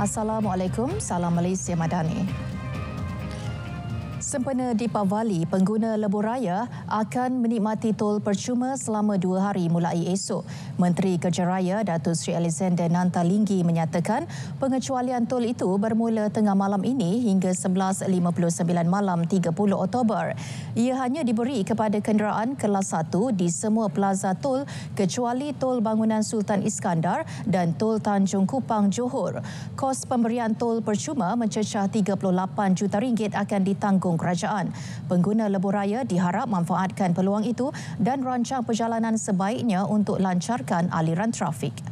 Assalamualaikum, salam Malaysia Madani. Sempena Deepavali, pengguna lebuh raya akan menikmati tol percuma selama dua hari mulai esok. Menteri Kerja Raya Datuk Sri Alexander Nantalingi menyatakan pengecualian tol itu bermula tengah malam ini hingga 11.59 malam 30 Oktober. Ia hanya diberi kepada kenderaan kelas 1 di semua plaza tol kecuali tol bangunan Sultan Iskandar dan tol Tanjung Kupang Johor. Kos pemberian tol percuma mencecah 38 juta ringgit akan ditanggung kerajaan. Pengguna lebuh raya diharap manfaatkan peluang itu dan rancang perjalanan sebaiknya untuk lancarkan aliran trafik.